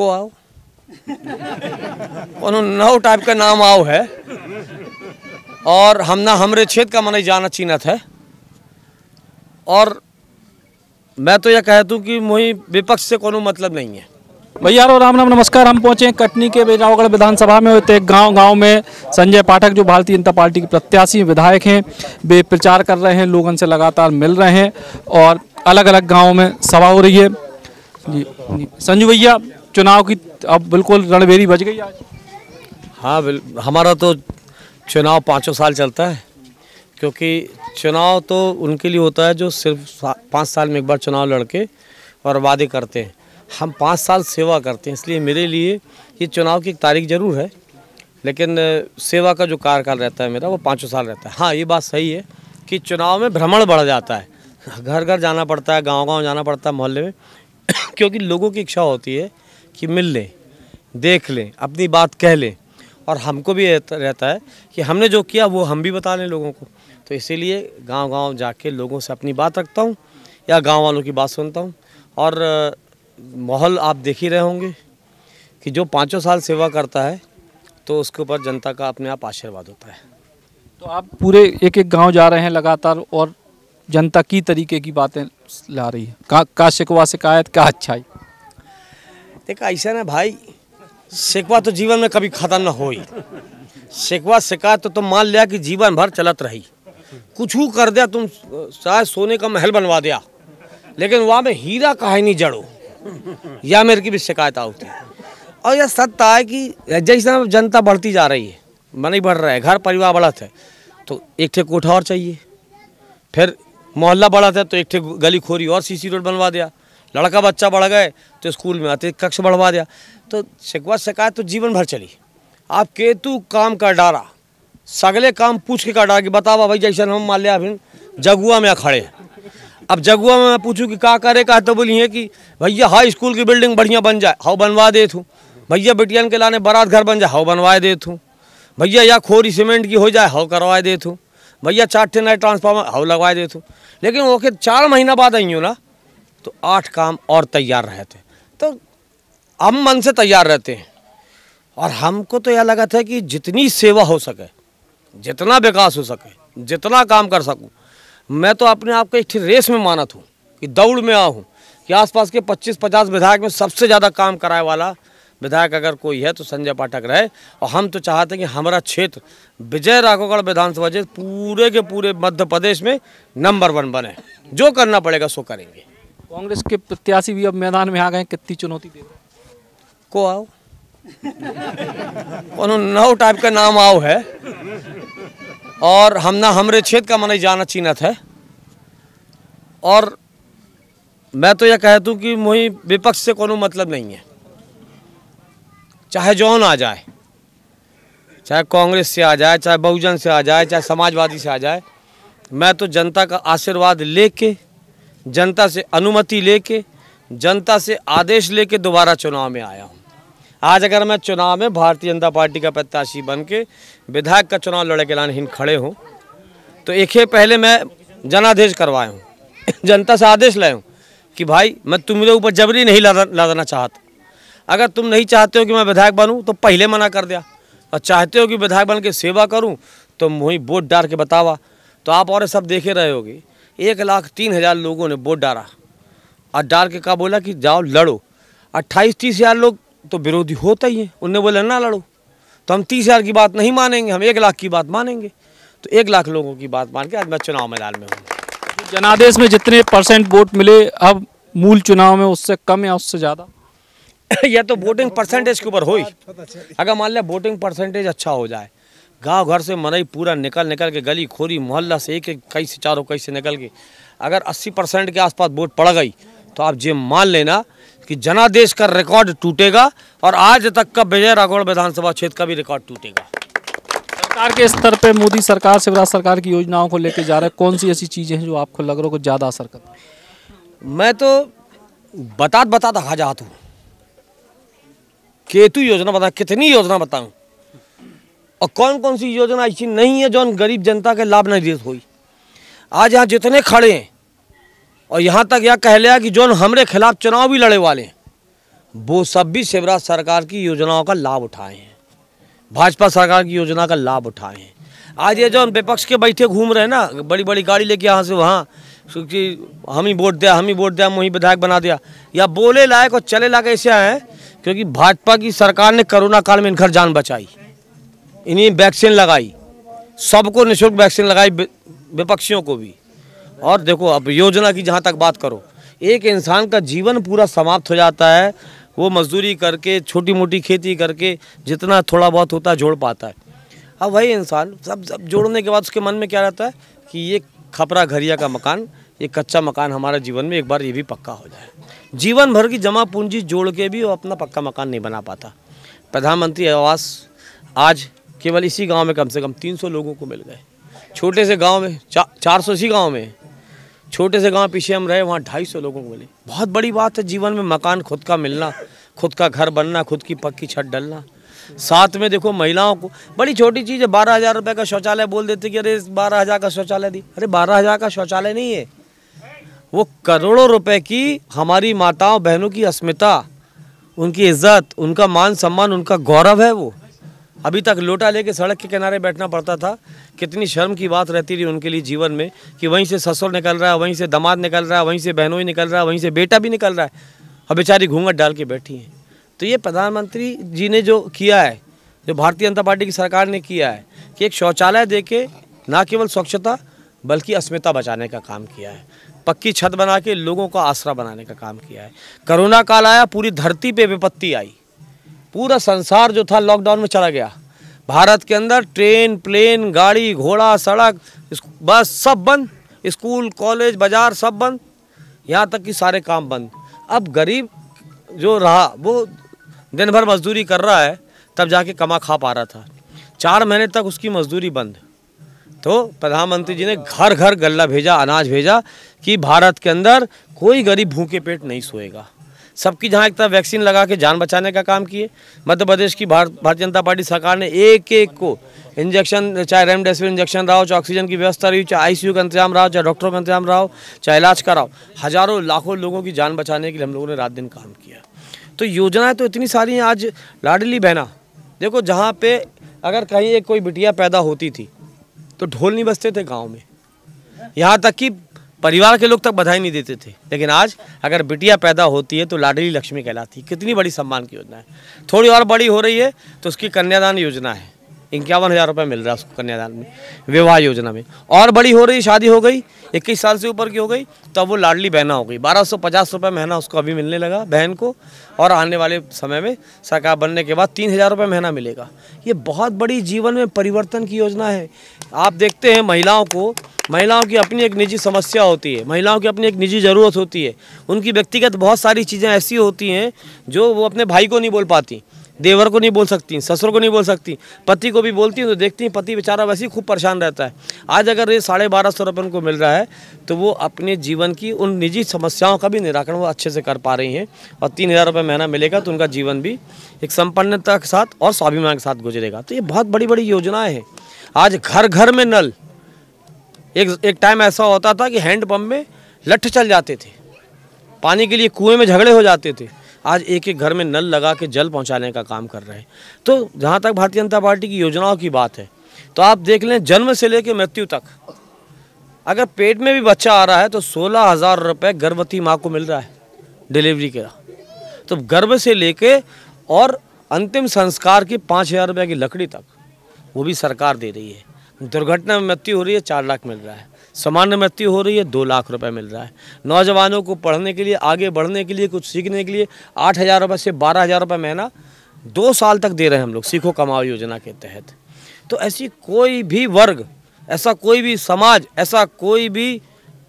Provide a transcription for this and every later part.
को आओ कोनो नौ टाइप का नाम आओ है और हम ना हमरे क्षेत्र का मन जाना चीनत है और मैं तो यह कह दूँ कि मुझे विपक्ष से कोनो मतलब नहीं है भैया और राम राम नमस्कार हम पहुंचे कटनी के बेजावगढ़ विधानसभा में होते गांव गांव में संजय पाठक जो भारतीय जनता पार्टी के प्रत्याशी विधायक हैं वे प्रचार कर रहे हैं लोग उनसे लगातार मिल रहे हैं और अलग अलग गाँव में सभा हो रही है जी संजू भैया चुनाव की अब बिल्कुल रणबेरी बच गई आज हाँ हमारा तो चुनाव पाँचों साल चलता है क्योंकि चुनाव तो उनके लिए होता है जो सिर्फ पाँच साल में एक बार चुनाव लड़के और वादे करते हैं हम पाँच साल सेवा करते हैं इसलिए मेरे लिए ये चुनाव की एक तारीख ज़रूर है लेकिन सेवा का जो कार्यकाल रहता है मेरा वो पाँचों साल रहता है हाँ ये बात सही है कि चुनाव में भ्रमण बढ़ जाता है घर घर जाना पड़ता है गांव गांव जाना पड़ता है मोहल्ले में क्योंकि लोगों की इच्छा होती है कि मिल लें देख लें अपनी बात कह लें और हमको भी रहता है कि हमने जो किया वो हम भी बता लें लोगों को तो इसीलिए गांव गांव जाके लोगों से अपनी बात रखता हूँ या गांव वालों की बात सुनता हूँ और माहौल आप देख ही रहे होंगे कि जो पाँचों साल सेवा करता है तो उसके ऊपर जनता का अपने आप आशीर्वाद होता है तो आप पूरे एक एक गांव जा रहे हैं लगातार और जनता की तरीके की बातें ला रही है का, का शिकवा शिकायत का अच्छाई देखा ऐसा ना भाई सेकवा तो जीवन में कभी खत्म ना हो सेकवा सिका तो तुम तो मान लिया कि जीवन भर चलत रही कुछ कर दिया तुम शायद सोने का महल बनवा दिया लेकिन वहाँ में हीरा कहा नहीं जड़ो या मेरे की भी शिकायत आती है और यह सत्य है कि जैसा जनता बढ़ती जा रही है मन ही बढ़ रहा है घर परिवार बढ़त है तो एक ठे कोठा और चाहिए फिर मोहल्ला बढ़त है तो एक ठे गली खोरी और सीसी रोड बनवा दिया लड़का बच्चा बढ़ गए तो स्कूल में आते कक्ष बढ़वा दिया तो शिकवा शिकायत तो जीवन भर चली आप केतु काम का डारा सगले काम पूछ के का डारा कि बतावा भाई जैसे हम मान लिया अभी जगुआ में खड़े हैं अब जगुआ में मैं पूछूँ कि का करे का तो बोलिए कि भैया हाई स्कूल की बिल्डिंग बढ़िया बन जाए हाउ बनवा दे तू भैया बिटियन के लाने बारात घर बन जाए हाउ बनवाए दे तू भैया या खोरी सीमेंट की हो जाए हाउ करवाए दे तू भैया चार नए ट्रांसफार्मर हाउ लगवाए दे तू लेकिन ओके चार महीना बाद आई हो ना तो आठ काम और तैयार रहते तो हम मन से तैयार रहते हैं और हमको तो यह लगा था कि जितनी सेवा हो सके जितना विकास हो सके जितना काम कर सकूं मैं तो अपने आप को एक रेस में माना था कि दौड़ में आऊँ कि आसपास के 25-50 विधायक में सबसे ज़्यादा काम कराए वाला विधायक अगर कोई है तो संजय पाठक रहे और हम तो चाहते हैं कि हमारा क्षेत्र विजय राघोगढ़ विधानसभा क्षेत्र पूरे के पूरे मध्य प्रदेश में नंबर वन बने जो करना पड़ेगा सो करेंगे कांग्रेस के प्रत्याशी भी अब मैदान में आ गए कितनी चुनौती दे रहे को आओ नौ टाइप का नाम आओ है और हम ना हमरे क्षेत्र का मन जाना चीनत है और मैं तो यह कह दूँ कि मुही विपक्ष से कोनो मतलब नहीं है चाहे जौन आ जाए चाहे कांग्रेस से आ जाए चाहे बहुजन से आ जाए चाहे समाजवादी से आ जाए मैं तो जनता का आशीर्वाद लेके जनता से अनुमति लेके जनता से आदेश लेके दोबारा चुनाव में आया हूँ आज अगर मैं चुनाव में भारतीय जनता पार्टी का प्रत्याशी बन के विधायक का चुनाव लड़े के हिंद खड़े हूँ तो एक ही पहले मैं जनादेश करवाया हूँ जनता से आदेश लाया हूँ कि भाई मैं तुम्हारे ऊपर जबरी नहीं लड़ना चाहता अगर तुम नहीं चाहते हो कि मैं विधायक बनूँ तो पहले मना कर दिया और चाहते हो कि विधायक बन के सेवा करूँ तो वही वोट डाल के बतावा तो आप और सब देखे रहे होगी एक लाख तीन हज़ार लोगों ने वोट डाला और डाल के कहा बोला कि जाओ लड़ो अट्ठाईस तीस हज़ार लोग तो विरोधी होता ही है उनने बोला ना लड़ो तो हम तीस हज़ार की बात नहीं मानेंगे हम एक लाख की बात मानेंगे तो एक लाख लोगों की बात मान के आज मैं चुनाव मैदान में हूँ जनादेश में जितने परसेंट वोट मिले अब मूल चुनाव में उससे कम या उससे ज़्यादा या तो वोटिंग परसेंटेज के ऊपर हो ही अगर मान लिया वोटिंग परसेंटेज अच्छा हो जाए गांव घर से मनई पूरा निकल निकल के गली खोरी मोहल्ला से एक एक कई से चारों कई से निकल के अगर 80 परसेंट के आसपास वोट पड़ गई तो आप ये मान लेना कि जनादेश का रिकॉर्ड टूटेगा और आज तक का विजय राघोड़ विधानसभा क्षेत्र का भी रिकॉर्ड टूटेगा सरकार के स्तर पर मोदी सरकार शिवराज सरकार की योजनाओं को लेकर जा रहे कौन सी ऐसी चीज़ें हैं जो आपको लग रहा है ज़्यादा असर कर मैं तो बता बताते हाजात हूँ केतु योजना बता कितनी योजना बताऊँ और कौन कौन सी योजना ऐसी नहीं है जो गरीब जनता के लाभ नहीं देत हुई आज यहाँ जितने खड़े हैं और यहाँ तक यह कह लिया कि जो हमारे खिलाफ चुनाव भी लड़े वाले हैं वो सब भी शिवराज सरकार की योजनाओं का लाभ उठाए हैं भाजपा सरकार की योजना का लाभ उठाए हैं आज ये जो विपक्ष के बैठे घूम रहे हैं ना बड़ी बड़ी गाड़ी लेके यहाँ से वहाँ क्योंकि हम ही वोट दिया हम ही वोट दिया हम विधायक बना दिया या बोले लायक और चले लायक ऐसे आए हैं क्योंकि भाजपा की सरकार ने कोरोना काल में इन घर जान बचाई इन्हें वैक्सीन लगाई सबको निःशुल्क वैक्सीन लगाई विपक्षियों को भी और देखो अब योजना की जहाँ तक बात करो एक इंसान का जीवन पूरा समाप्त हो जाता है वो मजदूरी करके छोटी मोटी खेती करके जितना थोड़ा बहुत होता है जोड़ पाता है अब वही इंसान सब सब जोड़ने के बाद उसके मन में क्या रहता है कि ये खपरा घरिया का मकान ये कच्चा मकान हमारे जीवन में एक बार ये भी पक्का हो जाए जीवन भर की जमा पूंजी जोड़ के भी वो अपना पक्का मकान नहीं बना पाता प्रधानमंत्री आवास आज केवल इसी गांव में कम से कम 300 लोगों को मिल गए छोटे से गांव में चार सौ इसी गाँव में छोटे से गांव पीछे हम रहे वहाँ ढाई सौ लोगों को मिले बहुत बड़ी बात है जीवन में मकान खुद का मिलना खुद का घर बनना खुद की पक्की छत डलना साथ में देखो महिलाओं को बड़ी छोटी चीज़ है बारह हज़ार का शौचालय बोल देते कि अरे बारह हज़ार का शौचालय दी अरे बारह हज़ार का शौचालय नहीं है वो करोड़ों रुपए की हमारी माताओं बहनों की अस्मिता उनकी इज्जत उनका मान सम्मान उनका गौरव है वो अभी तक लोटा लेके सड़क के किनारे बैठना पड़ता था कितनी शर्म की बात रहती थी उनके लिए जीवन में कि वहीं से ससुर निकल रहा है वहीं से दामाद निकल रहा है वहीं से बहनोई निकल रहा है वहीं से बेटा भी निकल रहा है और बेचारी घूंघट डाल के बैठी हैं तो ये प्रधानमंत्री जी ने जो किया है जो भारतीय जनता पार्टी की सरकार ने किया है कि एक शौचालय दे के ना केवल स्वच्छता बल्कि अस्मिता बचाने का काम किया है पक्की छत बना के लोगों का आसरा बनाने का काम किया है कोरोना काल आया पूरी धरती पे विपत्ति आई पूरा संसार जो था लॉकडाउन में चला गया भारत के अंदर ट्रेन प्लेन गाड़ी घोड़ा सड़क बस सब बंद स्कूल कॉलेज बाज़ार सब बंद यहाँ तक कि सारे काम बंद अब गरीब जो रहा वो दिन भर मजदूरी कर रहा है तब जाके कमा खा पा रहा था चार महीने तक उसकी मजदूरी बंद तो प्रधानमंत्री जी ने घर घर गल्ला भेजा अनाज भेजा कि भारत के अंदर कोई गरीब भूखे पेट नहीं सोएगा सबकी जहाँ एक तरफ वैक्सीन लगा के जान बचाने का काम किए मध्य प्रदेश की भारत भारतीय जनता पार्टी सरकार ने एक एक को इंजेक्शन चाहे रेमडेसिविर इंजेक्शन रहा हो चाहे ऑक्सीजन की व्यवस्था रही चाहे आईसीयू का इंतजाम रहा हो चाहे डॉक्टरों का इंतजाम रहा हो चाहे इलाज कराओ हज़ारों लाखों लोगों की जान बचाने के लिए हम लोगों ने रात दिन काम किया तो योजनाएँ तो इतनी सारी हैं आज लाडली बहना देखो जहाँ पे अगर कहीं एक कोई बिटिया पैदा होती थी तो ढोल नहीं बजते थे गाँव में यहाँ तक कि परिवार के लोग तक बधाई नहीं देते थे लेकिन आज अगर बिटिया पैदा होती है तो लाडली लक्ष्मी कहलाती कितनी बड़ी सम्मान की योजना है थोड़ी और बड़ी हो रही है तो उसकी कन्यादान योजना है इक्यावन हज़ार रुपये मिल रहा है उसको कन्यादान में विवाह योजना में और बड़ी हो रही शादी हो गई इक्कीस साल से ऊपर की हो गई तो तो वो लाडली बहना हो गई बारह सौ पचास रुपये महीना उसको अभी मिलने लगा बहन को और आने वाले समय में सरकार बनने के बाद तीन हज़ार रुपये महीना मिलेगा ये बहुत बड़ी जीवन में परिवर्तन की योजना है आप देखते हैं महिलाओं को महिलाओं की अपनी एक निजी समस्या होती है महिलाओं की अपनी एक निजी ज़रूरत होती है उनकी व्यक्तिगत बहुत सारी चीज़ें ऐसी होती हैं जो वो अपने भाई को नहीं बोल पाती देवर को नहीं बोल सकती ससुर को नहीं बोल सकती पति को भी बोलती हूँ तो देखती हैं पति बेचारा वैसे ही खूब परेशान रहता है आज अगर ये साढ़े बारह सौ रुपये उनको मिल रहा है तो वो अपने जीवन की उन निजी समस्याओं का भी निराकरण वो अच्छे से कर पा रही हैं और तीन हज़ार रुपये महीना मिलेगा तो उनका जीवन भी एक सम्पन्नता के साथ और स्वाभिमान के साथ गुजरेगा तो ये बहुत बड़ी बड़ी योजनाएँ हैं आज घर घर में नल एक एक टाइम ऐसा होता था कि हैंडपम्प में लठ चल जाते थे पानी के लिए कुएँ में झगड़े हो जाते थे आज एक एक घर में नल लगा के जल पहुँचाने का काम कर रहे हैं तो जहाँ तक भारतीय जनता पार्टी की योजनाओं की बात है तो आप देख लें जन्म से लेकर मृत्यु तक अगर पेट में भी बच्चा आ रहा है तो सोलह हज़ार रुपये गर्भवती माँ को मिल रहा है डिलीवरी का तो गर्भ से ले और अंतिम संस्कार की पाँच हज़ार रुपये की लकड़ी तक वो भी सरकार दे रही है दुर्घटना में मृत्यु हो रही है चार लाख मिल रहा है सामान्य मृत्यु हो रही है दो लाख रुपए मिल रहा है नौजवानों को पढ़ने के लिए आगे बढ़ने के लिए कुछ सीखने के लिए आठ हज़ार रुपये से बारह हज़ार रुपये महीना दो साल तक दे रहे हैं हम लोग सीखो कमाओ योजना के तहत तो ऐसी कोई भी वर्ग ऐसा कोई भी समाज ऐसा कोई भी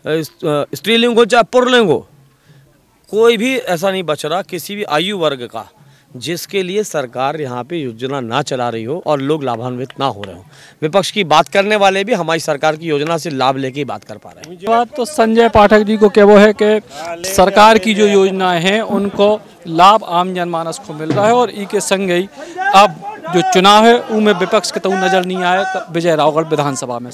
स्त्रीलिंग हो चाहे पुरलिंग हो कोई भी ऐसा नहीं बच रहा किसी भी आयु वर्ग का जिसके लिए सरकार यहाँ पे योजना ना चला रही हो और लोग लाभान्वित ना हो रहे हो विपक्ष की बात करने वाले भी हमारी सरकार की योजना से लाभ लेके ही बात कर पा रहे हैं बात तो संजय पाठक जी को क्या वो है कि सरकार की जो योजनाएं हैं उनको लाभ आम जनमानस को मिल रहा है और ई के संग ही अब जो चुनाव है उनमें विपक्ष के तो नज़र नहीं आया तो विजय रावगढ़ विधानसभा में